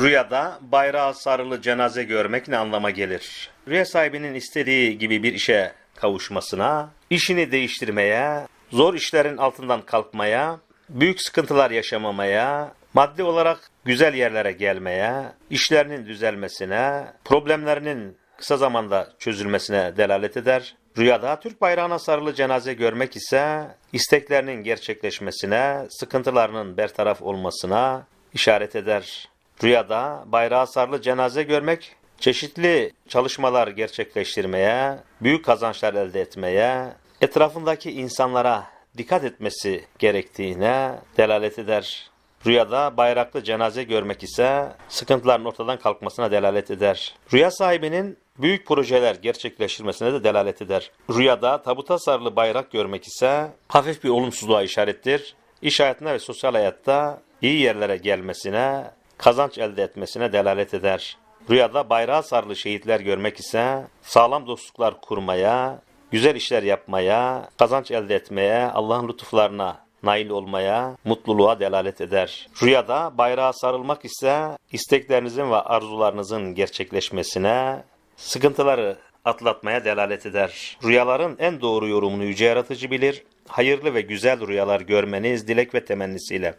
Rüyada bayrağı sarılı cenaze görmek ne anlama gelir? Rüya sahibinin istediği gibi bir işe kavuşmasına, işini değiştirmeye, zor işlerin altından kalkmaya, büyük sıkıntılar yaşamamaya, maddi olarak güzel yerlere gelmeye, işlerinin düzelmesine, problemlerinin kısa zamanda çözülmesine delalet eder. Rüyada Türk bayrağına sarılı cenaze görmek ise isteklerinin gerçekleşmesine, sıkıntılarının bertaraf olmasına işaret eder. Rüyada bayrağı sarılı cenaze görmek, çeşitli çalışmalar gerçekleştirmeye, büyük kazançlar elde etmeye, etrafındaki insanlara dikkat etmesi gerektiğine delalet eder. Rüyada bayraklı cenaze görmek ise sıkıntıların ortadan kalkmasına delalet eder. Rüya sahibinin büyük projeler gerçekleştirmesine de delalet eder. Rüyada tabuta sarılı bayrak görmek ise hafif bir olumsuzluğa işarettir. İş hayatında ve sosyal hayatta iyi yerlere gelmesine, kazanç elde etmesine delalet eder. Rüyada bayrağı sarılı şehitler görmek ise sağlam dostluklar kurmaya, güzel işler yapmaya, kazanç elde etmeye, Allah'ın lütuflarına nail olmaya, mutluluğa delalet eder. Rüyada bayrağa sarılmak ise isteklerinizin ve arzularınızın gerçekleşmesine, sıkıntıları atlatmaya delalet eder. Rüyaların en doğru yorumunu yüce yaratıcı bilir. Hayırlı ve güzel rüyalar görmeniz dilek ve temennisiyle.